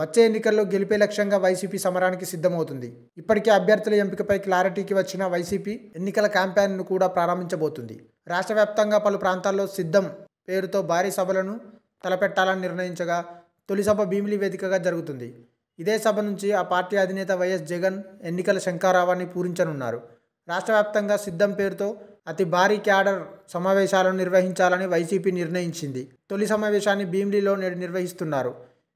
వచ్చే ఎన్నికల్లో గెలిపే లక్ష్యంగా వైసీపీ సమరానికి సిద్ధమవుతుంది ఇప్పటికే అభ్యర్థుల ఎంపికపై క్లారిటీకి వచ్చిన వైసీపీ ఎన్నికల క్యాంపెయిన్ను కూడా ప్రారంభించబోతుంది రాష్ట్ర వ్యాప్తంగా పలు ప్రాంతాల్లో సిద్ధం పేరుతో భారీ సభలను తలపెట్టాలని నిర్ణయించగా తొలి సభ భీమిలి వేదికగా జరుగుతుంది ఇదే సభ నుంచి ఆ పార్టీ అధినేత వైఎస్ జగన్ ఎన్నికల శంకారావాన్ని పూరించనున్నారు రాష్ట్ర వ్యాప్తంగా సిద్ధం పేరుతో అతి భారీ క్యాడర్ సమావేశాలను నిర్వహించాలని వైసీపీ నిర్ణయించింది తొలి సమావేశాన్ని భీమిలిలో నేడు నిర్వహిస్తున్నారు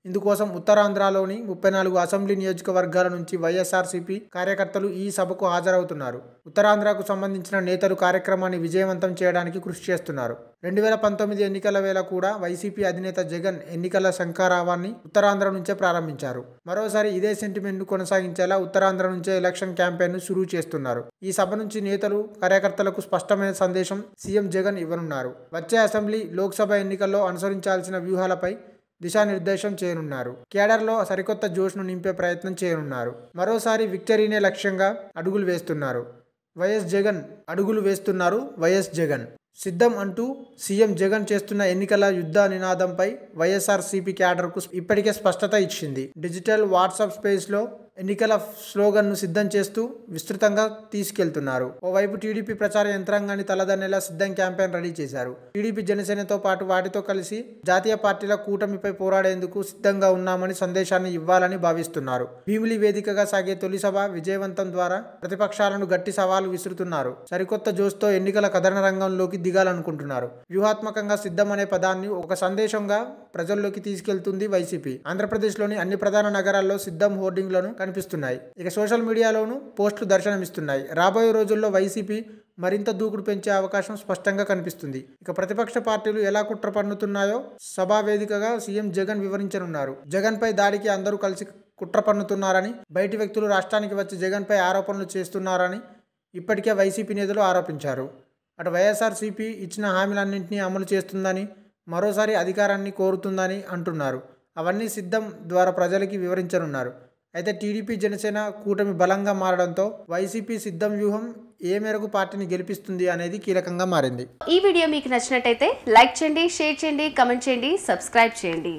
ఇందుకోసం ఉత్తరాంధ్రలోని ముప్పై నాలుగు అసెంబ్లీ నియోజకవర్గాల నుంచి వైఎస్ఆర్సీపీ కార్యకర్తలు ఈ సభకు హాజరవుతున్నారు ఉత్తరాంధ్రకు సంబంధించిన నేతలు కార్యక్రమాన్ని విజయవంతం చేయడానికి కృషి చేస్తున్నారు రెండు వేల పంతొమ్మిది ఎన్నికల వేళ కూడా వైసీపీ అధినేత జగన్ ఎన్నికల శంఖారావాన్ని ఉత్తరాంధ్ర నుంచే ప్రారంభించారు మరోసారి ఇదే సెంటిమెంట్ను కొనసాగించేలా ఉత్తరాంధ్ర నుంచే ఎలక్షన్ క్యాంపెయిన్ను షురూ చేస్తున్నారు ఈ సభ నుంచి నేతలు కార్యకర్తలకు స్పష్టమైన సందేశం సీఎం జగన్ ఇవ్వనున్నారు వచ్చే అసెంబ్లీ లోక్సభ ఎన్నికల్లో అనుసరించాల్సిన వ్యూహాలపై దిశానిర్దేశం చేయనున్నారు కేడర్లో సరికొత్త జోష్ను నింపే ప్రయత్నం చేయనున్నారు మరోసారి విక్టరీనే లక్ష్యంగా అడుగులు వేస్తున్నారు వైఎస్ జగన్ అడుగులు వేస్తున్నారు వైఎస్ జగన్ సిద్ధం అంటూ సీఎం జగన్ చేస్తున్న ఎన్నికల యుద్ధ నినాదంపై వైఎస్ఆర్సీపీ క్యాడర్కు ఇప్పటికే స్పష్టత ఇచ్చింది డిజిటల్ వాట్సాప్ స్పేస్లో ఎన్నికల స్లోగన్ను సిద్ధం చేస్తూ విస్తృతంగా తీసుకెళ్తున్నారు ఓవైపు టీడీపీ ప్రచార యంత్రాంగాన్ని తలదన్నేలా సిద్ధం క్యాంపెయిన్ రెడీ చేశారు టీడీపీ జనసేనతో పాటు వాటితో కలిసి జాతీయ పార్టీల కూటమిపై పోరాడేందుకు సిద్ధంగా ఉన్నామని సందేశాన్ని ఇవ్వాలని భావిస్తున్నారు భీమిలి వేదికగా సాగే తొలి సభ విజయవంతం ద్వారా ప్రతిపక్షాలను గట్టి సవాలు విసురుతున్నారు సరికొత్త జోస్తో ఎన్నికల కథన రంగంలోకి దిగాలనుకుంటున్నారు వ్యూహాత్మకంగా సిద్ధం అనే పదాన్ని ఒక సందేశంగా ప్రజల్లోకి తీసుకెళ్తుంది వైసీపీ ఆంధ్రప్రదేశ్లోని అన్ని ప్రధాన నగరాల్లో సిద్ధం హోర్డింగ్లను కనిపిస్తున్నాయి ఇక సోషల్ మీడియాలోనూ పోస్టులు దర్శనమిస్తున్నాయి రాబోయే రోజుల్లో వైసీపీ మరింత దూకుడు పెంచే అవకాశం స్పష్టంగా కనిపిస్తుంది ఇక ప్రతిపక్ష పార్టీలు ఎలా కుట్ర పన్నుతున్నాయో సభా వేదికగా సీఎం జగన్ వివరించనున్నారు జగన్ పై దాడికి అందరూ కలిసి కుట్ర పన్నుతున్నారని బయటి వ్యక్తులు రాష్ట్రానికి వచ్చి జగన్ పై ఆరోపణలు చేస్తున్నారని ఇప్పటికే వైసీపీ నేతలు ఆరోపించారు అటు వైఎస్ఆర్సీపీ ఇచ్చిన హామీలన్నింటినీ అమలు చేస్తుందని మరోసారి అధికారాన్ని కోరుతుందని అంటున్నారు అవన్నీ సిద్ధం ద్వారా ప్రజలకి వివరించనున్నారు అయితే టీడీపీ జనసేన కూటమి బలంగా మారడంతో వైసీపీ సిద్ధం వ్యూహం ఏ మేరకు పార్టీని గెలిపిస్తుంది అనేది కీలకంగా మారింది ఈ వీడియో మీకు నచ్చినట్టయితే లైక్ చేయండి షేర్ చేయండి కమెంట్ చేయండి సబ్స్క్రైబ్ చేయండి